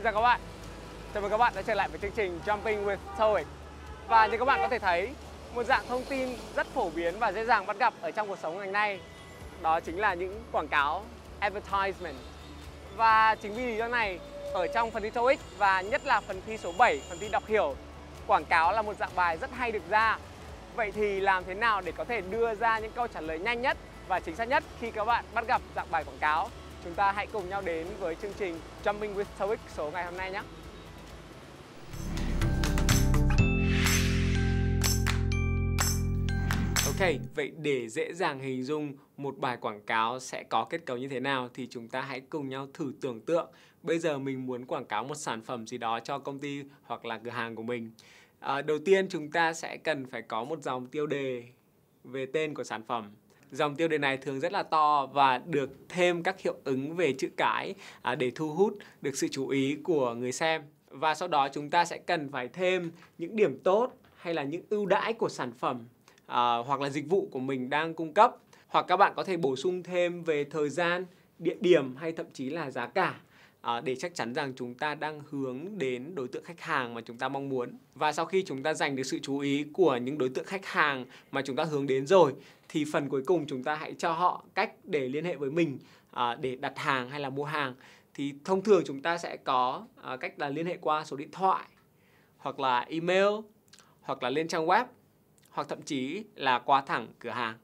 Xin chào các bạn Chào mừng các bạn đã trở lại với chương trình Jumping with TOEIC Và như các bạn có thể thấy Một dạng thông tin rất phổ biến và dễ dàng bắt gặp ở trong cuộc sống ngày nay Đó chính là những quảng cáo Advertisement Và chính vì lý do này Ở trong phần thi TOEIC và nhất là phần thi số 7 Phần thi đọc hiểu Quảng cáo là một dạng bài rất hay được ra Vậy thì làm thế nào để có thể đưa ra những câu trả lời nhanh nhất và chính xác nhất khi các bạn bắt gặp dạng bài quảng cáo chúng ta hãy cùng nhau đến với chương trình Jumping with TOEIC số ngày hôm nay nhé. Ok, vậy để dễ dàng hình dung một bài quảng cáo sẽ có kết cấu như thế nào thì chúng ta hãy cùng nhau thử tưởng tượng. Bây giờ mình muốn quảng cáo một sản phẩm gì đó cho công ty hoặc là cửa hàng của mình. À, đầu tiên chúng ta sẽ cần phải có một dòng tiêu đề về tên của sản phẩm dòng tiêu đề này thường rất là to và được thêm các hiệu ứng về chữ cái à, để thu hút được sự chú ý của người xem và sau đó chúng ta sẽ cần phải thêm những điểm tốt hay là những ưu đãi của sản phẩm à, hoặc là dịch vụ của mình đang cung cấp hoặc các bạn có thể bổ sung thêm về thời gian địa điểm hay thậm chí là giá cả à, để chắc chắn rằng chúng ta đang hướng đến đối tượng khách hàng mà chúng ta mong muốn và sau khi chúng ta giành được sự chú ý của những đối tượng khách hàng mà chúng ta hướng đến rồi thì phần cuối cùng chúng ta hãy cho họ cách để liên hệ với mình à, để đặt hàng hay là mua hàng thì thông thường chúng ta sẽ có à, cách là liên hệ qua số điện thoại hoặc là email hoặc là lên trang web hoặc thậm chí là qua thẳng cửa hàng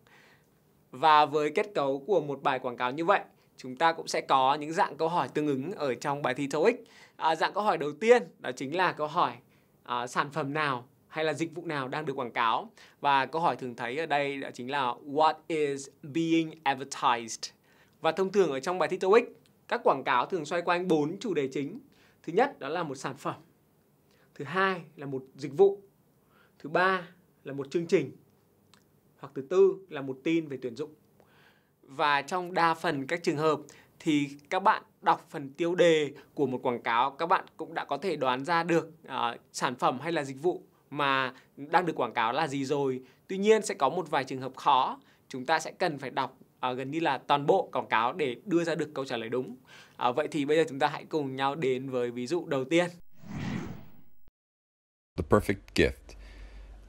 và với kết cấu của một bài quảng cáo như vậy chúng ta cũng sẽ có những dạng câu hỏi tương ứng ở trong bài thi TOEIC. À, dạng câu hỏi đầu tiên đó chính là câu hỏi à, sản phẩm nào hay là dịch vụ nào đang được quảng cáo và câu hỏi thường thấy ở đây đó chính là what is being advertised. Và thông thường ở trong bài thi TOEIC, các quảng cáo thường xoay quanh bốn chủ đề chính. Thứ nhất đó là một sản phẩm. Thứ hai là một dịch vụ. Thứ ba là một chương trình. Hoặc thứ tư là một tin về tuyển dụng. Và trong đa phần các trường hợp thì các bạn đọc phần tiêu đề của một quảng cáo các bạn cũng đã có thể đoán ra được uh, sản phẩm hay là dịch vụ mà đang được quảng cáo là gì rồi. Tuy nhiên sẽ có một vài trường hợp khó, chúng ta sẽ cần phải đọc uh, gần như là toàn bộ quảng cáo để đưa ra được câu trả lời đúng. Uh, vậy thì bây giờ chúng ta hãy cùng nhau đến với ví dụ đầu tiên. The perfect gift.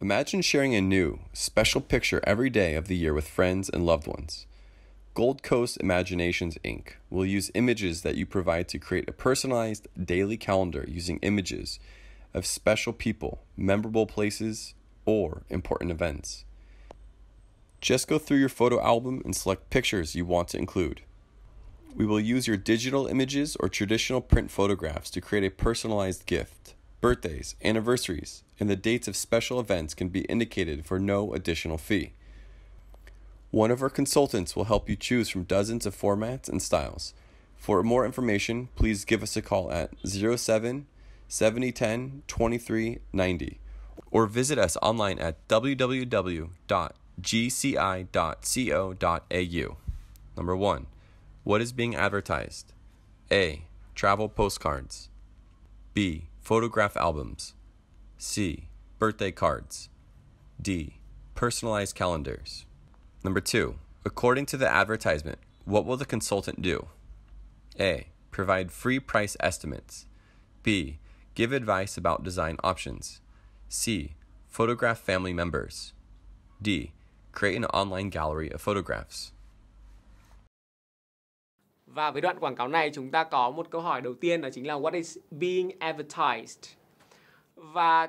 Imagine sharing a new, special picture every day of the year with friends and loved ones. Gold Coast Imaginations Inc. will use images that you provide to create a personalized daily calendar using images of special people, memorable places, or important events. Just go through your photo album and select pictures you want to include. We will use your digital images or traditional print photographs to create a personalized gift. Birthdays, anniversaries, and the dates of special events can be indicated for no additional fee. One of our consultants will help you choose from dozens of formats and styles. For more information, please give us a call at 07 7010 2390 or visit us online at www.gci.co.au. Number 1. What is being advertised? A. Travel postcards. B. Photograph albums. C. Birthday cards. D. Personalized calendars. Number two, according to the advertisement, what will the consultant do? A. Provide free price estimates. B. Give advice about design options. C. Photograph family members. D. Create an online gallery of photographs. Và với đoạn quảng cáo này chúng ta có một câu hỏi đầu tiên đó chính là what is being advertised. Và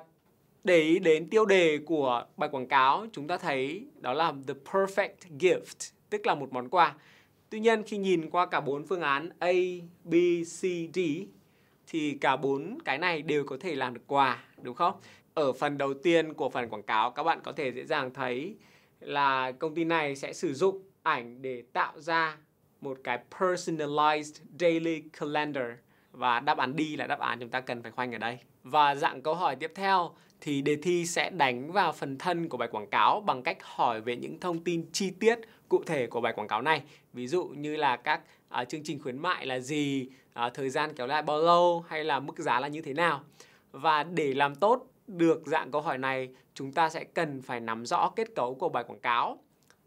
để ý đến tiêu đề của bài quảng cáo, chúng ta thấy đó là The Perfect Gift, tức là một món quà. Tuy nhiên khi nhìn qua cả bốn phương án A, B, C, D thì cả bốn cái này đều có thể làm được quà, đúng không? Ở phần đầu tiên của phần quảng cáo các bạn có thể dễ dàng thấy là công ty này sẽ sử dụng ảnh để tạo ra một cái personalized daily calendar và đáp án D là đáp án chúng ta cần phải khoanh ở đây. Và dạng câu hỏi tiếp theo thì đề thi sẽ đánh vào phần thân của bài quảng cáo bằng cách hỏi về những thông tin chi tiết cụ thể của bài quảng cáo này. Ví dụ như là các à, chương trình khuyến mại là gì, à, thời gian kéo lại bao lâu hay là mức giá là như thế nào. Và để làm tốt được dạng câu hỏi này, chúng ta sẽ cần phải nắm rõ kết cấu của bài quảng cáo.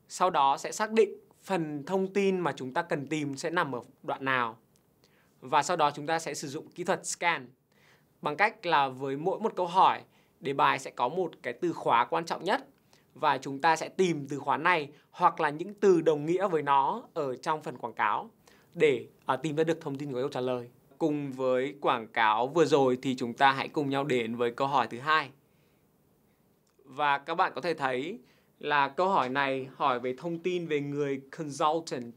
Sau đó sẽ xác định phần thông tin mà chúng ta cần tìm sẽ nằm ở đoạn nào. Và sau đó chúng ta sẽ sử dụng kỹ thuật scan bằng cách là với mỗi một câu hỏi đề bài sẽ có một cái từ khóa quan trọng nhất và chúng ta sẽ tìm từ khóa này hoặc là những từ đồng nghĩa với nó ở trong phần quảng cáo để à, tìm ra được thông tin của câu trả lời. Cùng với quảng cáo vừa rồi thì chúng ta hãy cùng nhau đến với câu hỏi thứ hai. Và các bạn có thể thấy là câu hỏi này hỏi về thông tin về người consultant.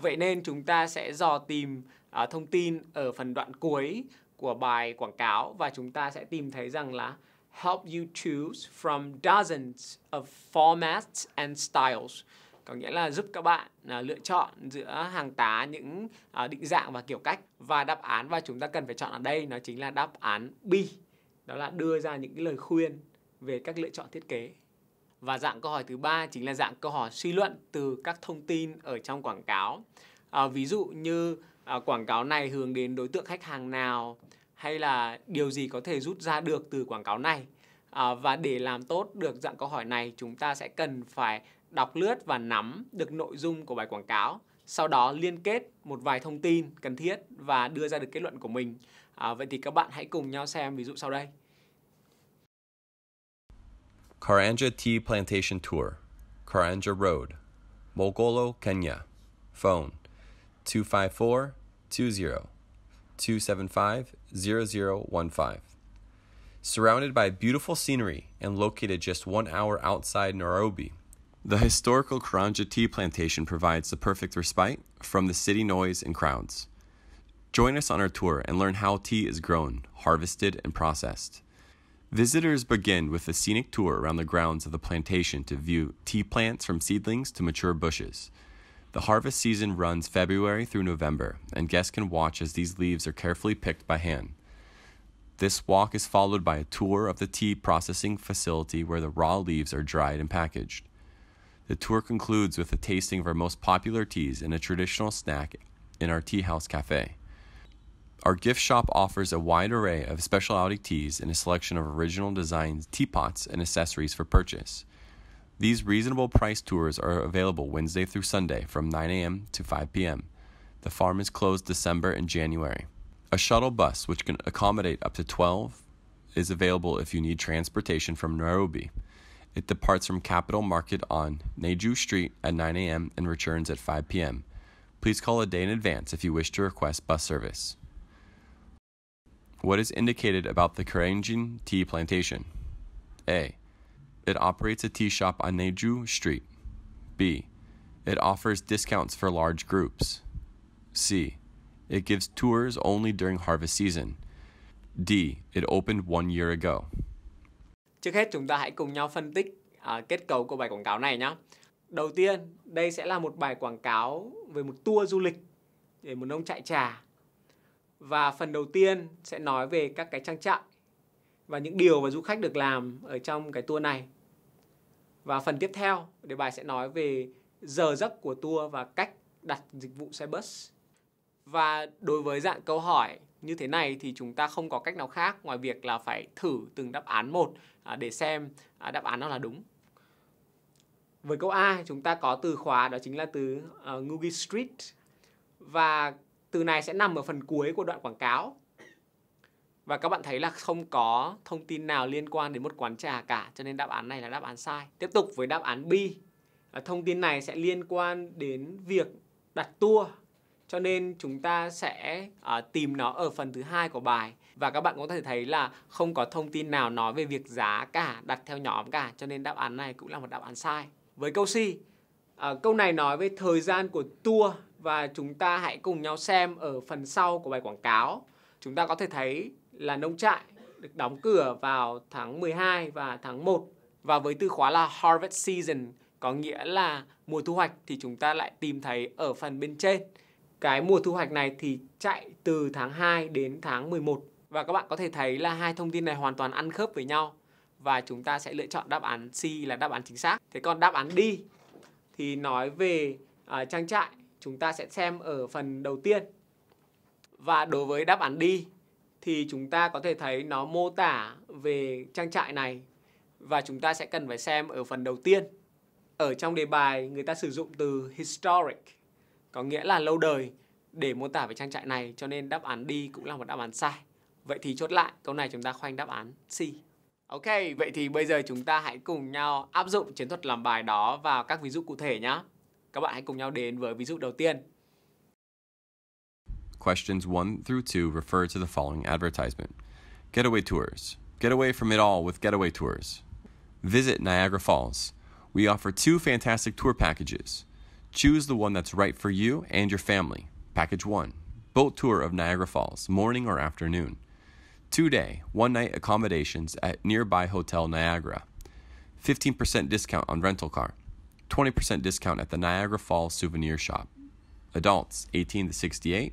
Vậy nên chúng ta sẽ dò tìm à, thông tin ở phần đoạn cuối của bài quảng cáo và chúng ta sẽ tìm thấy rằng là help you choose from dozens of formats and styles có nghĩa là giúp các bạn à, lựa chọn giữa hàng tá những à, định dạng và kiểu cách và đáp án và chúng ta cần phải chọn ở đây nó chính là đáp án B đó là đưa ra những cái lời khuyên về các lựa chọn thiết kế và dạng câu hỏi thứ ba chính là dạng câu hỏi suy luận từ các thông tin ở trong quảng cáo à, ví dụ như à, quảng cáo này hướng đến đối tượng khách hàng nào hay là điều gì có thể rút ra được từ quảng cáo này à, và để làm tốt được dạng câu hỏi này chúng ta sẽ cần phải đọc lướt và nắm được nội dung của bài quảng cáo sau đó liên kết một vài thông tin cần thiết và đưa ra được kết luận của mình à, vậy thì các bạn hãy cùng nhau xem ví dụ sau đây Karanja Tea Plantation Tour Karanja Road Mogolo, Kenya Phone 254 20 275 0015. Surrounded by beautiful scenery and located just one hour outside Nairobi, the historical Karanja tea plantation provides the perfect respite from the city noise and crowds. Join us on our tour and learn how tea is grown, harvested, and processed. Visitors begin with a scenic tour around the grounds of the plantation to view tea plants from seedlings to mature bushes. The harvest season runs February through November, and guests can watch as these leaves are carefully picked by hand. This walk is followed by a tour of the tea processing facility where the raw leaves are dried and packaged. The tour concludes with a tasting of our most popular teas and a traditional snack in our tea house cafe. Our gift shop offers a wide array of specialty teas and a selection of original design teapots and accessories for purchase. These reasonable price tours are available Wednesday through Sunday from 9 a.m. to 5 p.m. The farm is closed December and January. A shuttle bus, which can accommodate up to 12, is available if you need transportation from Nairobi. It departs from Capital Market on Neju Street at 9 a.m. and returns at 5 p.m. Please call a day in advance if you wish to request bus service. What is indicated about the Karangin tea plantation? A. It operates a tea shop on Neju Street. B. It offers discounts for large groups. C. It gives tours only during harvest season. D. It opened one year ago. Trước hết chúng ta hãy cùng nhau phân tích uh, kết cấu của bài quảng cáo này nhé. Đầu tiên, đây sẽ là một bài quảng cáo về một tour du lịch về một nông trại trà. Và phần đầu tiên sẽ nói về các cái trang trại và những điều mà du khách được làm ở trong cái tour này và phần tiếp theo, đề bài sẽ nói về giờ giấc của tour và cách đặt dịch vụ xe bus. Và đối với dạng câu hỏi như thế này thì chúng ta không có cách nào khác ngoài việc là phải thử từng đáp án một à, để xem à, đáp án nào là đúng. Với câu A chúng ta có từ khóa đó chính là từ uh, Ngugi Street và từ này sẽ nằm ở phần cuối của đoạn quảng cáo và các bạn thấy là không có thông tin nào liên quan đến một quán trà cả cho nên đáp án này là đáp án sai tiếp tục với đáp án B thông tin này sẽ liên quan đến việc đặt tour cho nên chúng ta sẽ à, tìm nó ở phần thứ hai của bài và các bạn có thể thấy là không có thông tin nào nói về việc giá cả đặt theo nhóm cả cho nên đáp án này cũng là một đáp án sai với câu C à, câu này nói về thời gian của tour và chúng ta hãy cùng nhau xem ở phần sau của bài quảng cáo chúng ta có thể thấy là nông trại được đóng cửa vào tháng 12 và tháng 1 và với từ khóa là harvest season có nghĩa là mùa thu hoạch thì chúng ta lại tìm thấy ở phần bên trên. Cái mùa thu hoạch này thì chạy từ tháng 2 đến tháng 11 và các bạn có thể thấy là hai thông tin này hoàn toàn ăn khớp với nhau và chúng ta sẽ lựa chọn đáp án C là đáp án chính xác. Thế còn đáp án D thì nói về uh, trang trại chúng ta sẽ xem ở phần đầu tiên. Và đối với đáp án D thì chúng ta có thể thấy nó mô tả về trang trại này và chúng ta sẽ cần phải xem ở phần đầu tiên. Ở trong đề bài người ta sử dụng từ historic có nghĩa là lâu đời để mô tả về trang trại này cho nên đáp án đi cũng là một đáp án sai. Vậy thì chốt lại câu này chúng ta khoanh đáp án C. Ok, vậy thì bây giờ chúng ta hãy cùng nhau áp dụng chiến thuật làm bài đó vào các ví dụ cụ thể nhé. Các bạn hãy cùng nhau đến với ví dụ đầu tiên. Questions 1 through 2 refer to the following advertisement Getaway Tours. Get away from it all with Getaway Tours. Visit Niagara Falls. We offer two fantastic tour packages. Choose the one that's right for you and your family. Package 1 Boat Tour of Niagara Falls, morning or afternoon. Two day, one night accommodations at nearby Hotel Niagara. 15% discount on rental car. 20% discount at the Niagara Falls Souvenir Shop. Adults 18 to 68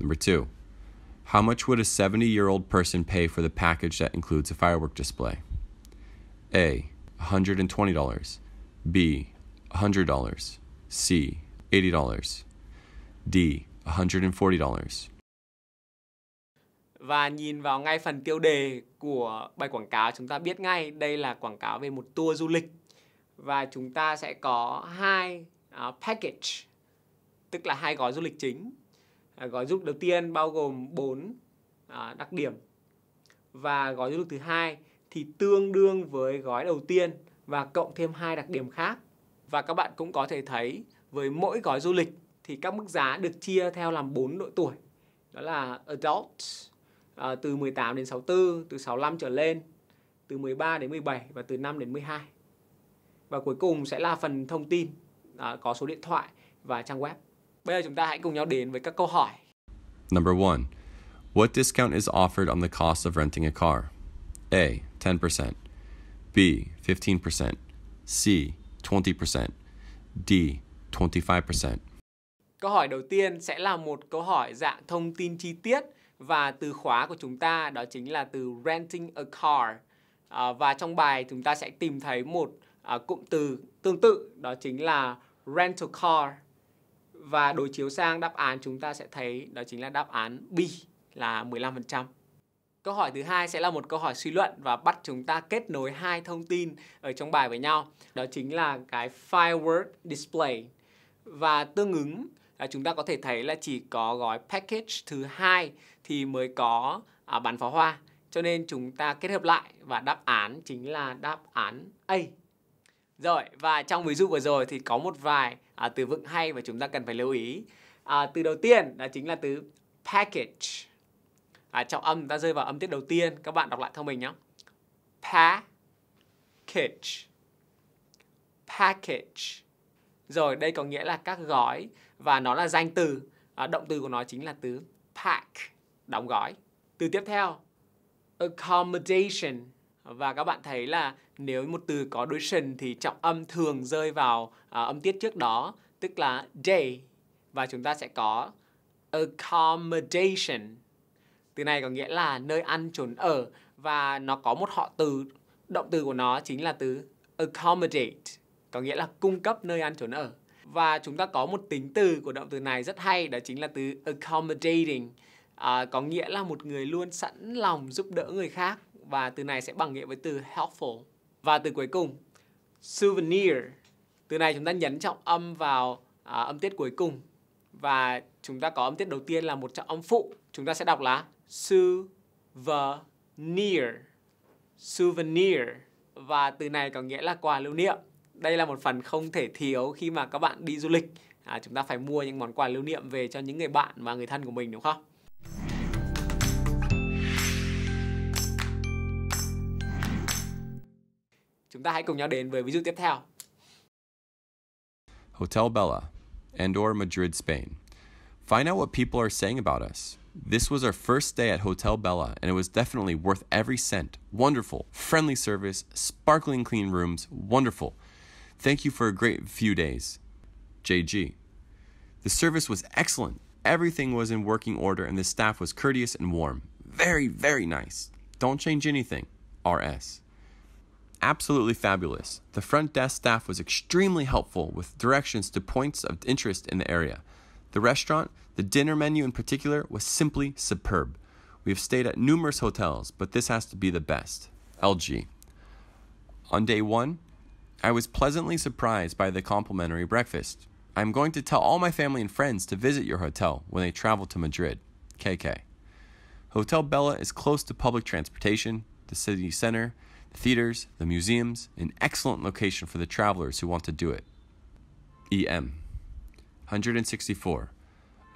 Number two, how much would a 70 year old person pay for the package that includes a firework display? A. $120. B. $100. C. $80. D. $140. Và nhìn vào ngay phần tiêu đề của bài quảng cáo chúng ta biết ngay đây là quảng cáo về một tour du lịch và chúng ta sẽ có hai uh, package tức là hai gói du lịch chính à, gói du lịch đầu tiên bao gồm 4 à, đặc điểm và gói du lịch thứ hai thì tương đương với gói đầu tiên và cộng thêm hai đặc điểm khác và các bạn cũng có thể thấy với mỗi gói du lịch thì các mức giá được chia theo làm 4 độ tuổi đó là adult à, từ 18 đến 64, từ 65 trở lên, từ 13 đến 17 và từ 5 đến 12. Và cuối cùng sẽ là phần thông tin à, có số điện thoại và trang web. Bây giờ chúng ta hãy cùng nhau đến với các câu hỏi. Number 1. What discount is offered on the cost of renting a car? A. 10%. B. 15%. C. 20%. D. 25%. Câu hỏi đầu tiên sẽ là một câu hỏi dạng thông tin chi tiết và từ khóa của chúng ta đó chính là từ renting a car. À, và trong bài chúng ta sẽ tìm thấy một à, cụm từ tương tự đó chính là rental car. Và đối chiếu sang đáp án chúng ta sẽ thấy đó chính là đáp án B là 15%. Câu hỏi thứ hai sẽ là một câu hỏi suy luận và bắt chúng ta kết nối hai thông tin ở trong bài với nhau. Đó chính là cái firework display và tương ứng là chúng ta có thể thấy là chỉ có gói package thứ hai thì mới có à, bắn pháo hoa. Cho nên chúng ta kết hợp lại và đáp án chính là đáp án A. Rồi, và trong ví dụ vừa rồi thì có một vài à, từ vựng hay và chúng ta cần phải lưu ý à, từ đầu tiên đó chính là từ package à, trọng âm ta rơi vào âm tiết đầu tiên các bạn đọc lại theo mình nhé package package rồi đây có nghĩa là các gói và nó là danh từ à, động từ của nó chính là từ pack đóng gói từ tiếp theo accommodation và các bạn thấy là nếu một từ có đối tion thì trọng âm thường rơi vào à, âm tiết trước đó tức là day và chúng ta sẽ có accommodation từ này có nghĩa là nơi ăn trốn ở và nó có một họ từ động từ của nó chính là từ accommodate có nghĩa là cung cấp nơi ăn trốn ở và chúng ta có một tính từ của động từ này rất hay đó chính là từ accommodating à, có nghĩa là một người luôn sẵn lòng giúp đỡ người khác và từ này sẽ bằng nghĩa với từ helpful và từ cuối cùng souvenir từ này chúng ta nhấn trọng âm vào à, âm tiết cuối cùng và chúng ta có âm tiết đầu tiên là một trọng âm phụ chúng ta sẽ đọc là souvenir souvenir và từ này có nghĩa là quà lưu niệm đây là một phần không thể thiếu khi mà các bạn đi du lịch à, chúng ta phải mua những món quà lưu niệm về cho những người bạn và người thân của mình đúng không chúng ta hãy cùng nhau đến với ví dụ tiếp theo Hotel Bella, Andorra, Madrid, Spain. Find out what people are saying about us. This was our first day at Hotel Bella, and it was definitely worth every cent. Wonderful, friendly service, sparkling clean rooms, wonderful. Thank you for a great few days. JG. The service was excellent. Everything was in working order, and the staff was courteous and warm. Very, very nice. Don't change anything. RS absolutely fabulous. The front desk staff was extremely helpful with directions to points of interest in the area. The restaurant, the dinner menu in particular, was simply superb. We have stayed at numerous hotels, but this has to be the best. LG. On day one, I was pleasantly surprised by the complimentary breakfast. I'm going to tell all my family and friends to visit your hotel when they travel to Madrid. KK. Hotel Bella is close to public transportation, the city center, the theaters, the museums, an excellent location for the travelers who want to do it. EM 164.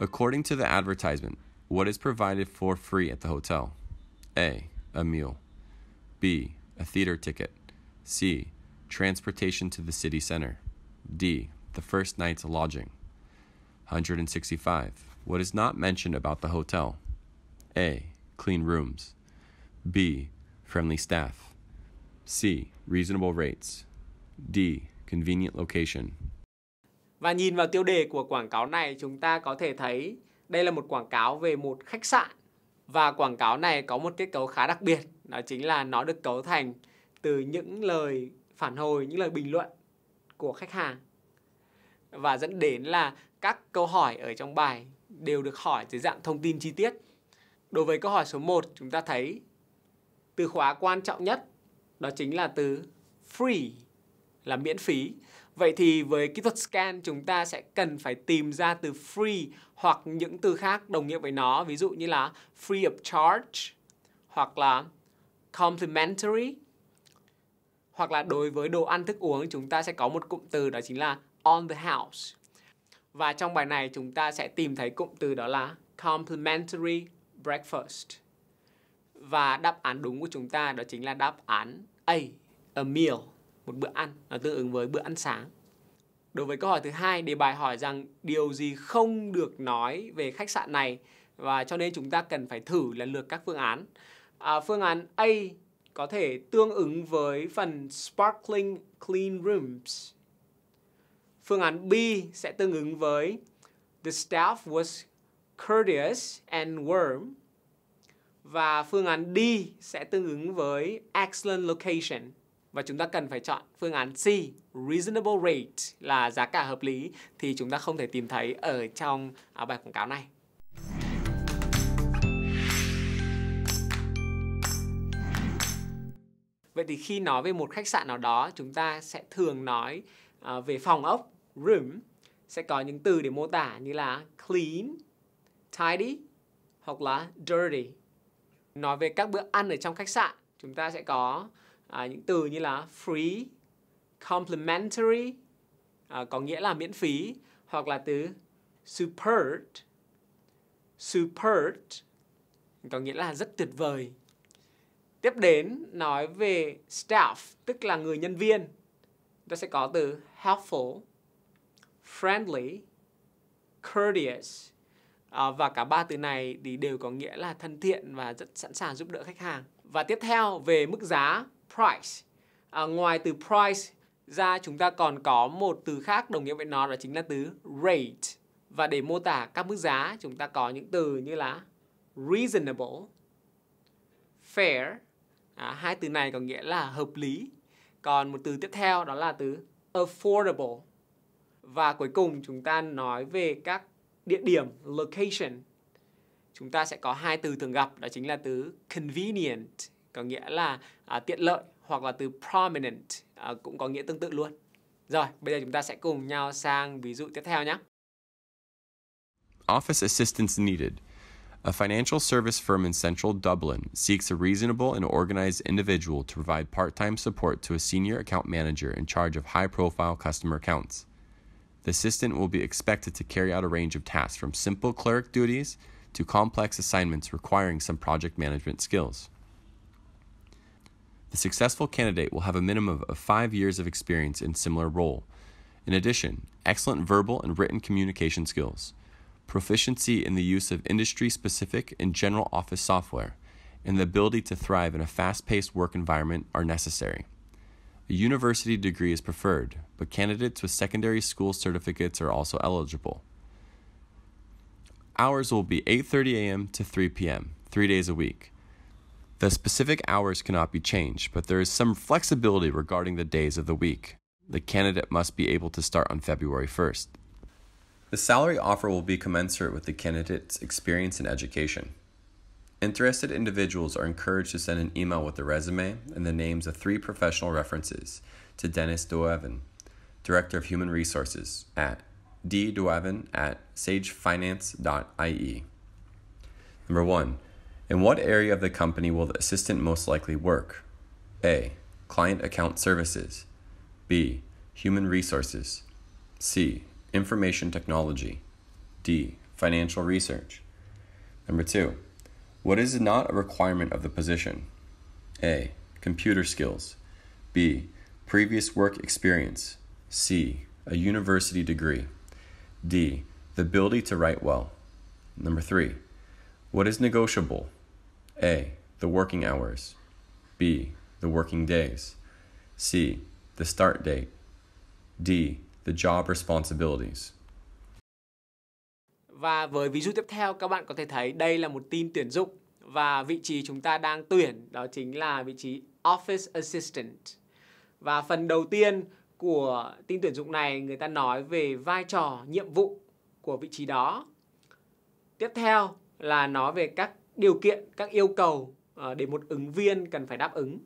According to the advertisement, what is provided for free at the hotel? A. A meal. B. A theater ticket. C. Transportation to the city center. D. The first night's lodging. 165. What is not mentioned about the hotel? A. Clean rooms. B. Friendly staff. C. Reasonable rates. D. Convenient location. Và nhìn vào tiêu đề của quảng cáo này chúng ta có thể thấy đây là một quảng cáo về một khách sạn. Và quảng cáo này có một kết cấu khá đặc biệt, đó chính là nó được cấu thành từ những lời phản hồi, những lời bình luận của khách hàng. Và dẫn đến là các câu hỏi ở trong bài đều được hỏi dưới dạng thông tin chi tiết. Đối với câu hỏi số 1, chúng ta thấy từ khóa quan trọng nhất đó chính là từ free là miễn phí. Vậy thì với kỹ thuật scan chúng ta sẽ cần phải tìm ra từ free hoặc những từ khác đồng nghĩa với nó, ví dụ như là free of charge hoặc là complimentary hoặc là đối với đồ ăn thức uống chúng ta sẽ có một cụm từ đó chính là on the house. Và trong bài này chúng ta sẽ tìm thấy cụm từ đó là complimentary breakfast. Và đáp án đúng của chúng ta đó chính là đáp án A, a meal, một bữa ăn, nó tương ứng với bữa ăn sáng. Đối với câu hỏi thứ hai, đề bài hỏi rằng điều gì không được nói về khách sạn này và cho nên chúng ta cần phải thử lần lượt các phương án. À, phương án A có thể tương ứng với phần sparkling clean rooms. Phương án B sẽ tương ứng với the staff was courteous and warm. Và phương án D sẽ tương ứng với excellent location. Và chúng ta cần phải chọn phương án C, reasonable rate là giá cả hợp lý thì chúng ta không thể tìm thấy ở trong à, bài quảng cáo này. Vậy thì khi nói về một khách sạn nào đó, chúng ta sẽ thường nói à, về phòng ốc, room, sẽ có những từ để mô tả như là clean, tidy hoặc là dirty nói về các bữa ăn ở trong khách sạn chúng ta sẽ có à, những từ như là free complimentary à, có nghĩa là miễn phí hoặc là từ superb superb có nghĩa là rất tuyệt vời tiếp đến nói về staff tức là người nhân viên ta sẽ có từ helpful friendly courteous Ờ, và cả ba từ này thì đều có nghĩa là thân thiện và rất sẵn sàng giúp đỡ khách hàng và tiếp theo về mức giá price à, ngoài từ price ra chúng ta còn có một từ khác đồng nghĩa với nó đó chính là từ rate và để mô tả các mức giá chúng ta có những từ như là reasonable fair à, hai từ này có nghĩa là hợp lý còn một từ tiếp theo đó là từ affordable và cuối cùng chúng ta nói về các địa điểm location chúng ta sẽ có hai từ thường gặp đó chính là từ convenient có nghĩa là à, tiện lợi hoặc là từ prominent à, cũng có nghĩa tương tự luôn rồi bây giờ chúng ta sẽ cùng nhau sang ví dụ tiếp theo nhé Office assistance needed. A financial service firm in central Dublin seeks a reasonable and organized individual to provide part time support to a senior account manager in charge of high profile customer accounts. The assistant will be expected to carry out a range of tasks from simple cleric duties to complex assignments requiring some project management skills. The successful candidate will have a minimum of five years of experience in similar role. In addition, excellent verbal and written communication skills, proficiency in the use of industry specific and general office software, and the ability to thrive in a fast paced work environment are necessary. A university degree is preferred, but candidates with secondary school certificates are also eligible. Hours will be 8:30 a.m. to 3 p.m., 3 days a week. The specific hours cannot be changed, but there is some flexibility regarding the days of the week. The candidate must be able to start on February 1st. The salary offer will be commensurate with the candidate's experience and education. Interested individuals are encouraged to send an email with their resume and the names of three professional references to Dennis Doevin, Director of Human Resources, at ddoevin at sagefinance.ie. Number one, in what area of the company will the assistant most likely work? A. Client account services. B. Human resources. C. Information technology. D. Financial research. Number two, what is not a requirement of the position? A. Computer skills. B. Previous work experience. C. A university degree. D. The ability to write well. Number three. What is negotiable? A. The working hours. B. The working days. C. The start date. D. The job responsibilities. Và với ví dụ tiếp theo các bạn có thể thấy đây là một tin tuyển dụng và vị trí chúng ta đang tuyển đó chính là vị trí Office Assistant. Và phần đầu tiên của tin tuyển dụng này người ta nói về vai trò, nhiệm vụ của vị trí đó. Tiếp theo là nói về các điều kiện, các yêu cầu ờ, để một ứng viên cần phải đáp ứng.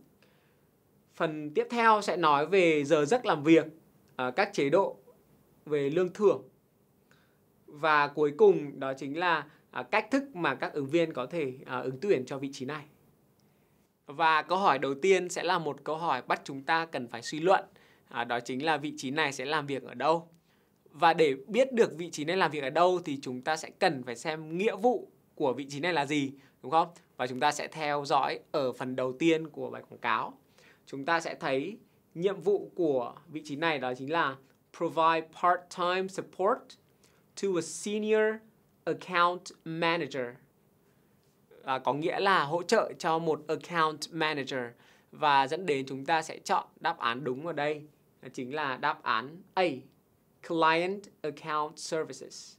Phần tiếp theo sẽ nói về giờ giấc làm việc, ờ, các chế độ về lương thưởng và cuối cùng đó chính là à, cách thức mà các ứng viên có thể à, ứng tuyển cho vị trí này. Và câu hỏi đầu tiên sẽ là một câu hỏi bắt chúng ta cần phải suy luận, à, đó chính là vị trí này sẽ làm việc ở đâu. Và để biết được vị trí này làm việc ở đâu thì chúng ta sẽ cần phải xem nghĩa vụ của vị trí này là gì, đúng không? Và chúng ta sẽ theo dõi ở phần đầu tiên của bài quảng cáo. Chúng ta sẽ thấy nhiệm vụ của vị trí này đó chính là provide part-time support to a senior account manager à, có nghĩa là hỗ trợ cho một account manager và dẫn đến chúng ta sẽ chọn đáp án đúng ở đây chính là đáp án A client account services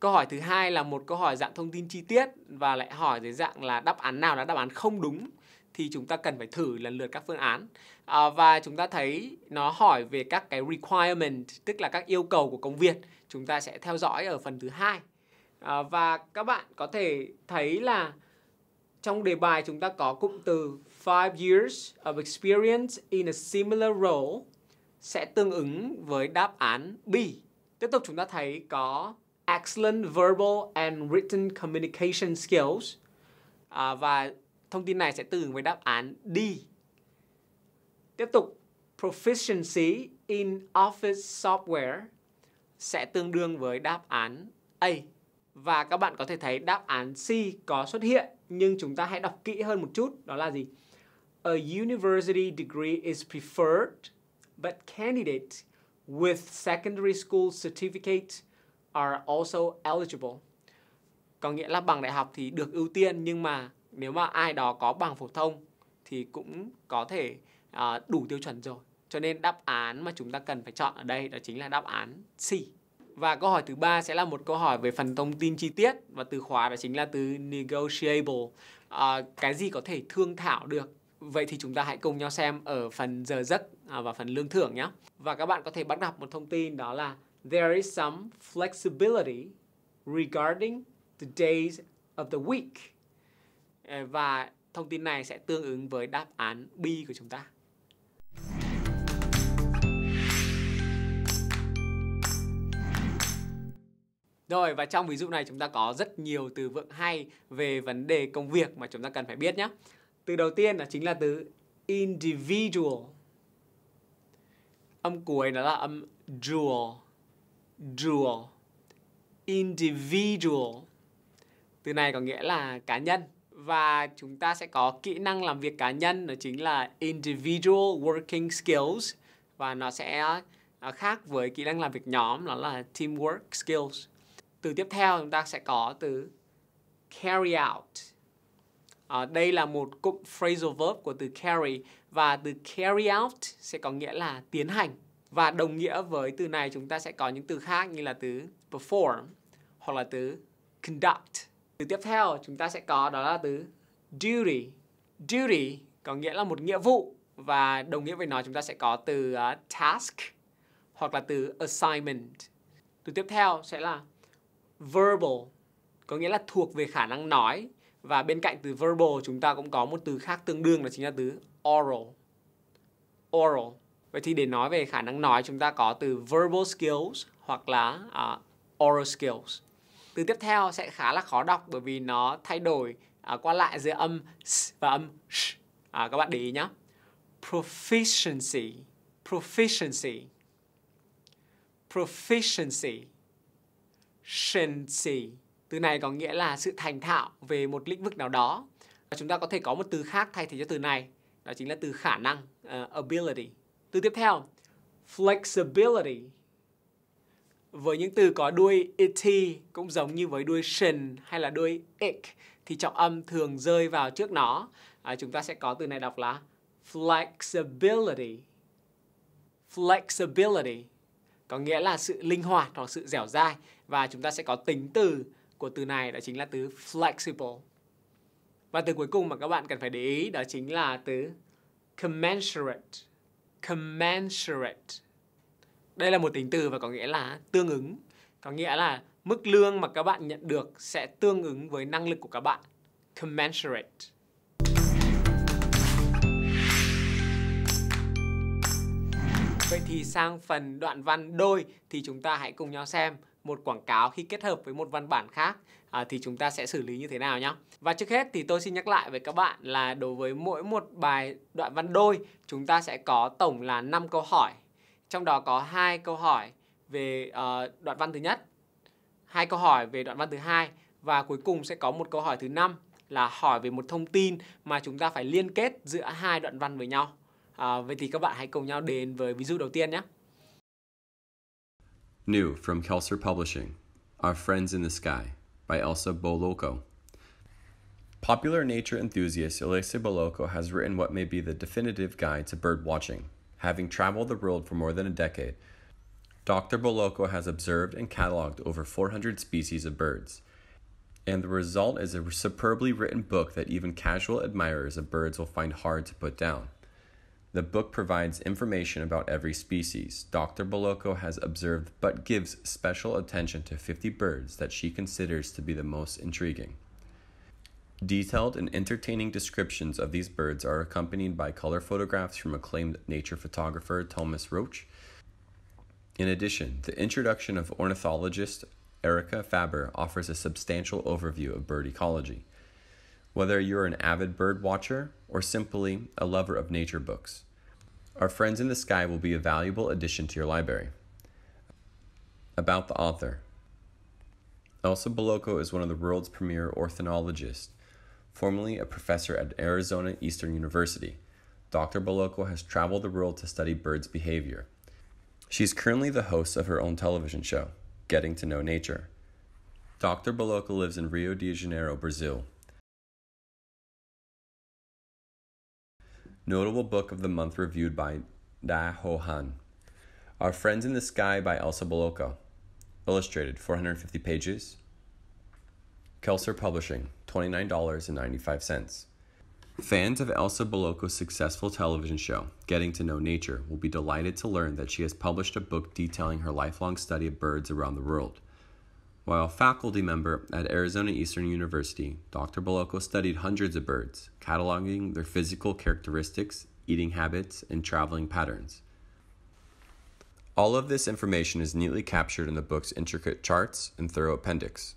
câu hỏi thứ hai là một câu hỏi dạng thông tin chi tiết và lại hỏi dưới dạng là đáp án nào là đáp án không đúng thì chúng ta cần phải thử lần lượt các phương án à, và chúng ta thấy nó hỏi về các cái requirement tức là các yêu cầu của công việc chúng ta sẽ theo dõi ở phần thứ hai à, và các bạn có thể thấy là trong đề bài chúng ta có cụm từ five years of experience in a similar role sẽ tương ứng với đáp án B. Tiếp tục chúng ta thấy có excellent verbal and written communication skills à, và thông tin này sẽ tương ứng với đáp án D. Tiếp tục proficiency in office software sẽ tương đương với đáp án A. Và các bạn có thể thấy đáp án C có xuất hiện nhưng chúng ta hãy đọc kỹ hơn một chút đó là gì? A university degree is preferred but candidates with secondary school certificate are also eligible. Có nghĩa là bằng đại học thì được ưu tiên nhưng mà nếu mà ai đó có bằng phổ thông thì cũng có thể uh, đủ tiêu chuẩn rồi. Cho nên đáp án mà chúng ta cần phải chọn ở đây đó chính là đáp án C. Và câu hỏi thứ ba sẽ là một câu hỏi về phần thông tin chi tiết và từ khóa đó chính là từ negotiable. À, cái gì có thể thương thảo được Vậy thì chúng ta hãy cùng nhau xem ở phần giờ giấc à, và phần lương thưởng nhé. Và các bạn có thể bắt gặp một thông tin đó là There is some flexibility regarding the days of the week. Ờ, và thông tin này sẽ tương ứng với đáp án B của chúng ta. Rồi và trong ví dụ này chúng ta có rất nhiều từ vựng hay về vấn đề công việc mà chúng ta cần phải biết nhé. Từ đầu tiên là chính là từ individual. Âm cuối đó là âm dual. Dual. Individual. Từ này có nghĩa là cá nhân và chúng ta sẽ có kỹ năng làm việc cá nhân đó chính là individual working skills và nó sẽ à, khác với kỹ năng làm việc nhóm đó là teamwork skills từ tiếp theo chúng ta sẽ có từ carry out. À, đây là một cụm phrasal verb của từ carry và từ carry out sẽ có nghĩa là tiến hành và đồng nghĩa với từ này chúng ta sẽ có những từ khác như là từ perform hoặc là từ conduct. Từ tiếp theo chúng ta sẽ có đó là từ duty. Duty có nghĩa là một nghĩa vụ và đồng nghĩa với nó chúng ta sẽ có từ uh, task hoặc là từ assignment. Từ tiếp theo sẽ là verbal có nghĩa là thuộc về khả năng nói và bên cạnh từ verbal chúng ta cũng có một từ khác tương đương là chính là từ oral. Oral. Vậy thì để nói về khả năng nói chúng ta có từ verbal skills hoặc là uh, oral skills. Từ tiếp theo sẽ khá là khó đọc bởi vì nó thay đổi uh, qua lại giữa âm s và âm sh. À, các bạn để ý nhé. Proficiency. Proficiency. Proficiency sensei. Từ này có nghĩa là sự thành thạo về một lĩnh vực nào đó. Và chúng ta có thể có một từ khác thay thế cho từ này, đó chính là từ khả năng, uh, ability. Từ tiếp theo, flexibility. Với những từ có đuôi it cũng giống như với đuôi shin hay là đuôi ik thì trọng âm thường rơi vào trước nó. À, chúng ta sẽ có từ này đọc là flexibility. Flexibility có nghĩa là sự linh hoạt hoặc sự dẻo dai và chúng ta sẽ có tính từ của từ này đó chính là từ flexible. Và từ cuối cùng mà các bạn cần phải để ý đó chính là từ commensurate. Commensurate. Đây là một tính từ và có nghĩa là tương ứng. Có nghĩa là mức lương mà các bạn nhận được sẽ tương ứng với năng lực của các bạn. Commensurate. Vậy thì sang phần đoạn văn đôi thì chúng ta hãy cùng nhau xem một quảng cáo khi kết hợp với một văn bản khác à, thì chúng ta sẽ xử lý như thế nào nhé. Và trước hết thì tôi xin nhắc lại với các bạn là đối với mỗi một bài đoạn văn đôi chúng ta sẽ có tổng là 5 câu hỏi. Trong đó có hai câu hỏi về uh, đoạn văn thứ nhất, hai câu hỏi về đoạn văn thứ hai và cuối cùng sẽ có một câu hỏi thứ năm là hỏi về một thông tin mà chúng ta phải liên kết giữa hai đoạn văn với nhau. À, vậy thì các bạn hãy cùng nhau đến với ví dụ đầu tiên nhé. New from Kelser Publishing Our Friends in the Sky by Elsa Boloco. Popular nature enthusiast Elsa Boloco has written what may be the definitive guide to bird watching. Having traveled the world for more than a decade, Dr. Boloco has observed and cataloged over 400 species of birds. And the result is a superbly written book that even casual admirers of birds will find hard to put down. The book provides information about every species. Dr. Boloco has observed but gives special attention to 50 birds that she considers to be the most intriguing. Detailed and entertaining descriptions of these birds are accompanied by color photographs from acclaimed nature photographer Thomas Roach. In addition, the introduction of ornithologist Erica Faber offers a substantial overview of bird ecology. Whether you're an avid bird watcher, or simply a lover of nature books. Our Friends in the Sky will be a valuable addition to your library. About the author Elsa Boloko is one of the world's premier ornithologists, formerly a professor at Arizona Eastern University. Dr. Boloko has traveled the world to study birds' behavior. She is currently the host of her own television show, Getting to Know Nature. Dr. Boloko lives in Rio de Janeiro, Brazil, Notable book of the month reviewed by Da Han. Our Friends in the Sky by Elsa Boloko. Illustrated, 450 pages. Kelser Publishing, $29.95. Fans of Elsa Boloko's successful television show, Getting to Know Nature, will be delighted to learn that she has published a book detailing her lifelong study of birds around the world. While a faculty member at Arizona Eastern University, Dr. Balocco studied hundreds of birds, cataloging their physical characteristics, eating habits, and traveling patterns. All of this information is neatly captured in the book's intricate charts and thorough appendix.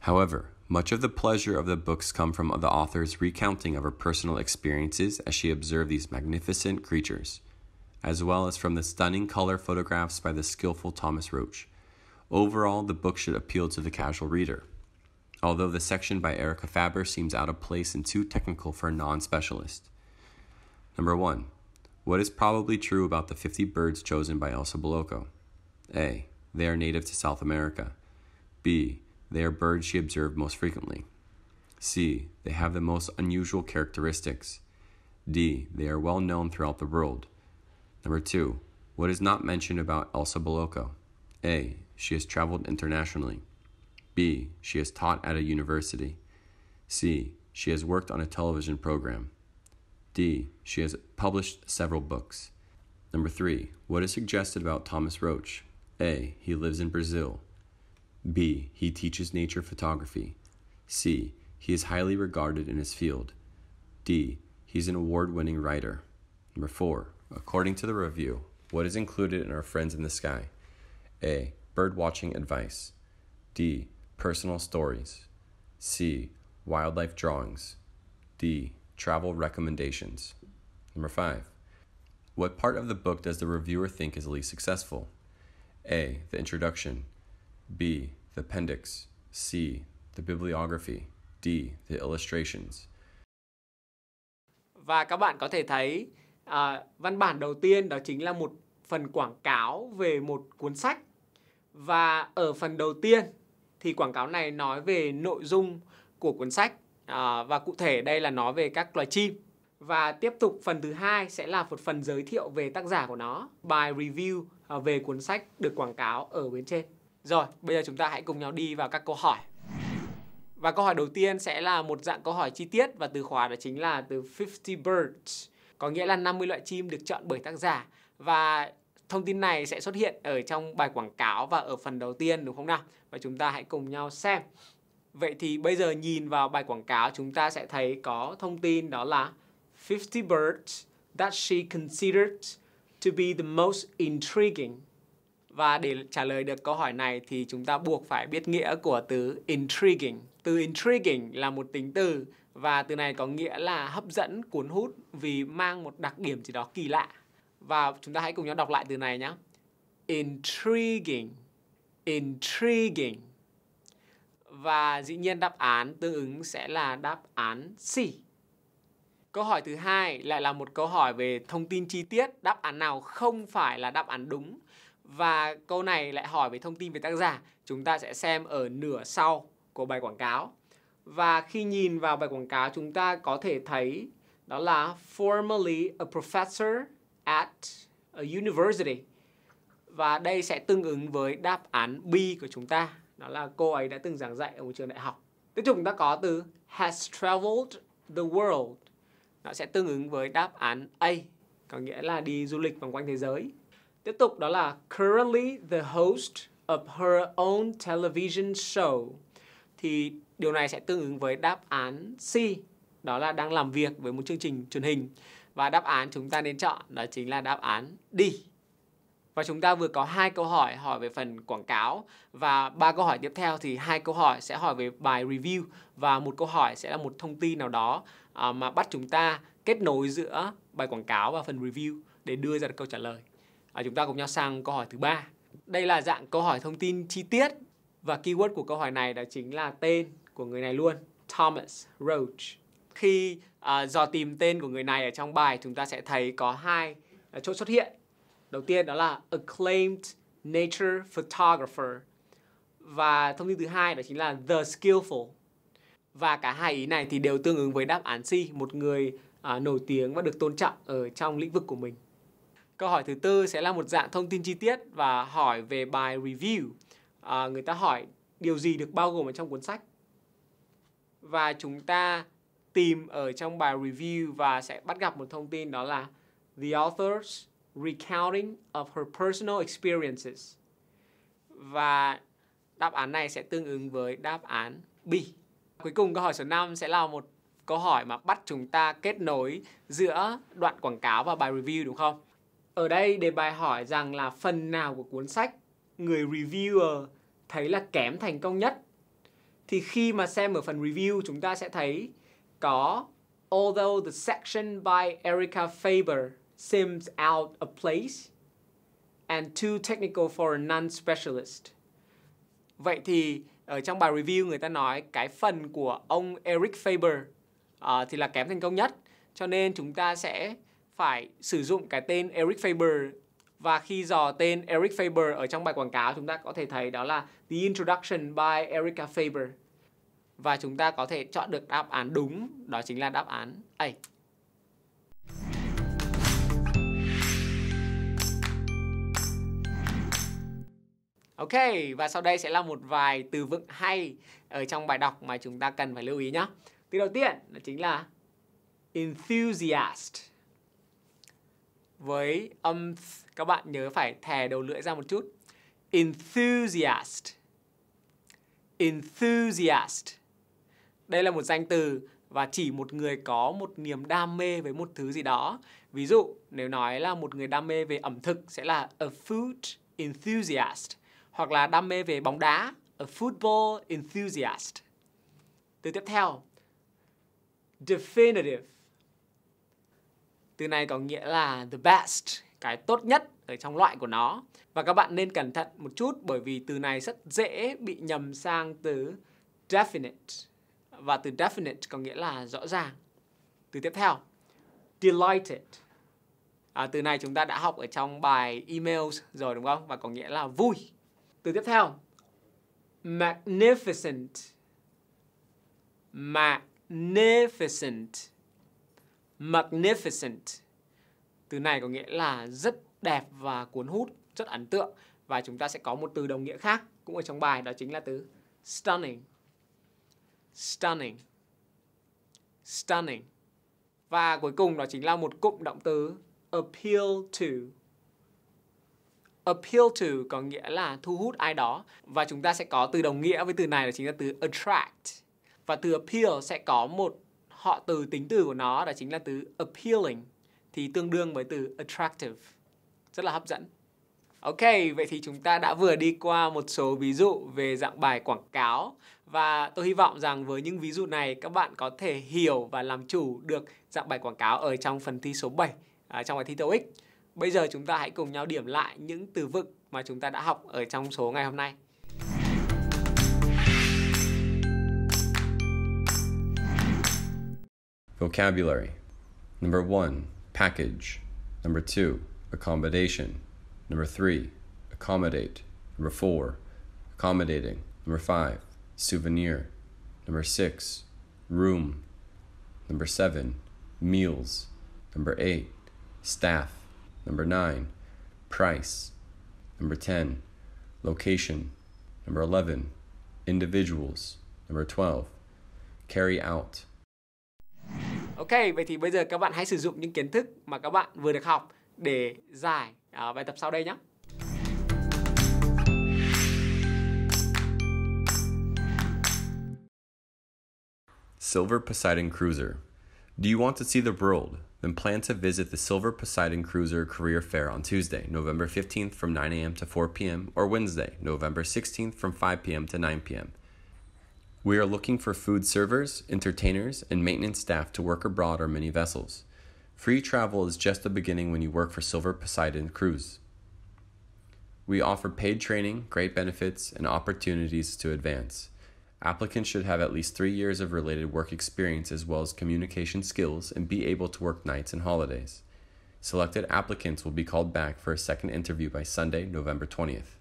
However, much of the pleasure of the books come from the author's recounting of her personal experiences as she observed these magnificent creatures, as well as from the stunning color photographs by the skillful Thomas Roach Overall, the book should appeal to the casual reader. Although the section by Erica Faber seems out of place and too technical for a non specialist. Number 1. What is probably true about the 50 birds chosen by Elsa Boloko? A. They are native to South America. B. They are birds she observed most frequently. C. They have the most unusual characteristics. D. They are well known throughout the world. Number 2. What is not mentioned about Elsa Boloko? A. She has traveled internationally. B. She has taught at a university. C. She has worked on a television program. D. She has published several books. Number 3. What is suggested about Thomas Roach? A. He lives in Brazil. B. He teaches nature photography. C. He is highly regarded in his field. D. He's an award winning writer. Number 4. According to the review, what is included in Our Friends in the Sky? A. Birdwatching advice. D. Personal stories. C. Wildlife drawings. D. Travel recommendations. Number 5. What part of the book does the reviewer think is least successful? A. The introduction. B. The appendix. C. The bibliography. D. The illustrations. Và các bạn có thể thấy văn bản đầu tiên đó chính là một phần quảng cáo về một cuốn sách Và ở phần đầu tiên thì quảng cáo này nói về nội dung của cuốn sách à, và cụ thể đây là nói về các loài chim. Và tiếp tục phần thứ hai sẽ là một phần giới thiệu về tác giả của nó, bài review à, về cuốn sách được quảng cáo ở bên trên. Rồi, bây giờ chúng ta hãy cùng nhau đi vào các câu hỏi. Và câu hỏi đầu tiên sẽ là một dạng câu hỏi chi tiết và từ khóa đó chính là từ 50 birds, có nghĩa là 50 loại chim được chọn bởi tác giả. Và Thông tin này sẽ xuất hiện ở trong bài quảng cáo và ở phần đầu tiên đúng không nào? Và chúng ta hãy cùng nhau xem. Vậy thì bây giờ nhìn vào bài quảng cáo chúng ta sẽ thấy có thông tin đó là 50 birds that she considered to be the most intriguing. Và để trả lời được câu hỏi này thì chúng ta buộc phải biết nghĩa của từ intriguing. Từ intriguing là một tính từ và từ này có nghĩa là hấp dẫn, cuốn hút vì mang một đặc điểm gì đó kỳ lạ và chúng ta hãy cùng nhau đọc lại từ này nhé intriguing intriguing và dĩ nhiên đáp án tương ứng sẽ là đáp án C. Câu hỏi thứ hai lại là một câu hỏi về thông tin chi tiết, đáp án nào không phải là đáp án đúng. Và câu này lại hỏi về thông tin về tác giả, chúng ta sẽ xem ở nửa sau của bài quảng cáo. Và khi nhìn vào bài quảng cáo chúng ta có thể thấy đó là formerly a professor at a university và đây sẽ tương ứng với đáp án B của chúng ta đó là cô ấy đã từng giảng dạy ở một trường đại học tiếp tục chúng ta có từ has traveled the world nó sẽ tương ứng với đáp án A có nghĩa là đi du lịch vòng quanh thế giới tiếp tục đó là currently the host of her own television show thì điều này sẽ tương ứng với đáp án C đó là đang làm việc với một chương trình truyền hình và đáp án chúng ta nên chọn đó chính là đáp án đi Và chúng ta vừa có hai câu hỏi hỏi về phần quảng cáo và ba câu hỏi tiếp theo thì hai câu hỏi sẽ hỏi về bài review và một câu hỏi sẽ là một thông tin nào đó à, mà bắt chúng ta kết nối giữa bài quảng cáo và phần review để đưa ra được câu trả lời. À, chúng ta cùng nhau sang câu hỏi thứ ba. Đây là dạng câu hỏi thông tin chi tiết và keyword của câu hỏi này đó chính là tên của người này luôn, Thomas Roach. Khi à, ờ, dò tìm tên của người này ở trong bài chúng ta sẽ thấy có hai ờ, chỗ xuất hiện đầu tiên đó là acclaimed nature photographer và thông tin thứ hai đó chính là the skillful và cả hai ý này thì đều tương ứng với đáp án C một người à, nổi tiếng và được tôn trọng ở trong lĩnh vực của mình câu hỏi thứ tư sẽ là một dạng thông tin chi tiết và hỏi về bài review à, người ta hỏi điều gì được bao gồm ở trong cuốn sách và chúng ta tìm ở trong bài review và sẽ bắt gặp một thông tin đó là the author's recounting of her personal experiences. Và đáp án này sẽ tương ứng với đáp án B. Cuối cùng câu hỏi số 5 sẽ là một câu hỏi mà bắt chúng ta kết nối giữa đoạn quảng cáo và bài review đúng không? Ở đây đề bài hỏi rằng là phần nào của cuốn sách người reviewer thấy là kém thành công nhất thì khi mà xem ở phần review chúng ta sẽ thấy có Although the section by Erica Faber seems out of place and too technical for a non-specialist. Vậy thì ở ờ, trong bài review người ta nói cái phần của ông Eric Faber uh, thì là kém thành công nhất. Cho nên chúng ta sẽ phải sử dụng cái tên Eric Faber và khi dò tên Eric Faber ở trong bài quảng cáo chúng ta có thể thấy đó là The Introduction by Erica Faber và chúng ta có thể chọn được đáp án đúng đó chính là đáp án A. Ok, và sau đây sẽ là một vài từ vựng hay ở trong bài đọc mà chúng ta cần phải lưu ý nhé. Từ đầu tiên đó chính là enthusiast. Với âm các bạn nhớ phải thè đầu lưỡi ra một chút. Enthusiast. Enthusiast. Đây là một danh từ và chỉ một người có một niềm đam mê với một thứ gì đó. Ví dụ, nếu nói là một người đam mê về ẩm thực sẽ là a food enthusiast hoặc là đam mê về bóng đá, a football enthusiast. Từ tiếp theo, definitive. Từ này có nghĩa là the best, cái tốt nhất ở trong loại của nó. Và các bạn nên cẩn thận một chút bởi vì từ này rất dễ bị nhầm sang từ definite và từ definite có nghĩa là rõ ràng. Từ tiếp theo, delighted. À, từ này chúng ta đã học ở trong bài emails rồi đúng không? Và có nghĩa là vui. Từ tiếp theo, magnificent. Magnificent. Magnificent. Từ này có nghĩa là rất đẹp và cuốn hút, rất ấn tượng. Và chúng ta sẽ có một từ đồng nghĩa khác cũng ở trong bài đó chính là từ stunning stunning stunning và cuối cùng đó chính là một cụm động từ appeal to appeal to có nghĩa là thu hút ai đó và chúng ta sẽ có từ đồng nghĩa với từ này là chính là từ attract và từ appeal sẽ có một họ từ tính từ của nó đó chính là từ appealing thì tương đương với từ attractive rất là hấp dẫn Ok, vậy thì chúng ta đã vừa đi qua một số ví dụ về dạng bài quảng cáo và tôi hy vọng rằng với những ví dụ này các bạn có thể hiểu và làm chủ được dạng bài quảng cáo ở trong phần thi số 7 à, trong bài thi TOEIC. Bây giờ chúng ta hãy cùng nhau điểm lại những từ vựng mà chúng ta đã học ở trong số ngày hôm nay. Vocabulary Number 1, package Number 2, accommodation Number three, accommodate. Number four, accommodating. Number five, souvenir. Number six, room. Number seven, meals. Number eight, staff. Number nine, price. Number 10, location. Number 11, individuals. Number 12, carry out. Ok, vậy thì bây giờ các bạn hãy sử dụng những kiến thức mà các bạn vừa được học để giải bài tập sau đây nhé Silver Poseidon Cruiser. Do you want to see the world? Then plan to visit the Silver Poseidon Cruiser Career Fair on Tuesday, November 15th from 9 a.m. to 4 p.m. or Wednesday, November 16th from 5 p.m. to 9 p.m. We are looking for food servers, entertainers, and maintenance staff to work aboard our mini vessels. Free travel is just the beginning when you work for Silver Poseidon Cruise. We offer paid training, great benefits, and opportunities to advance. Applicants should have at least three years of related work experience as well as communication skills and be able to work nights and holidays. Selected applicants will be called back for a second interview by Sunday, November 20th.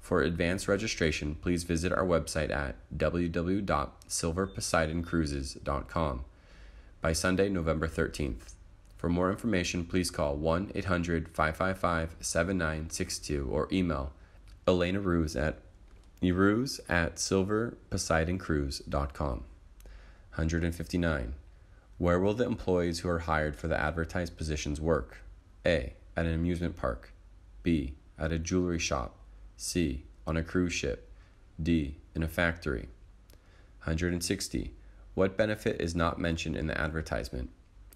For advanced registration, please visit our website at www.silverposeidoncruises.com by Sunday, November 13th. For more information, please call 1 800 555 7962 or email Elena Ruse at eruse at silverposeidoncruise.com. 159. Where will the employees who are hired for the advertised positions work? A. At an amusement park. B. At a jewelry shop. C. On a cruise ship. D. In a factory. 160. What benefit is not mentioned in the advertisement?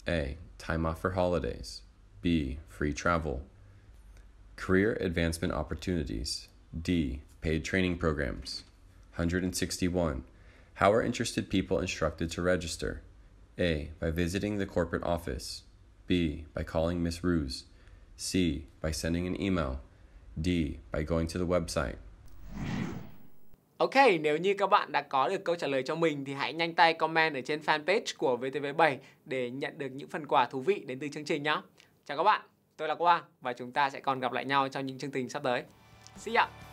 A. Time off for holidays. B. Free travel. Career advancement opportunities. D. Paid training programs. 161. How are interested people instructed to register? A. By visiting the corporate office. B. By calling Ms. Ruse. C. By sending an email. D. By going to the website. Ok, nếu như các bạn đã có được câu trả lời cho mình thì hãy nhanh tay comment ở trên fanpage của VTV7 để nhận được những phần quà thú vị đến từ chương trình nhé. Chào các bạn, tôi là Quang và chúng ta sẽ còn gặp lại nhau trong những chương trình sắp tới. See ya!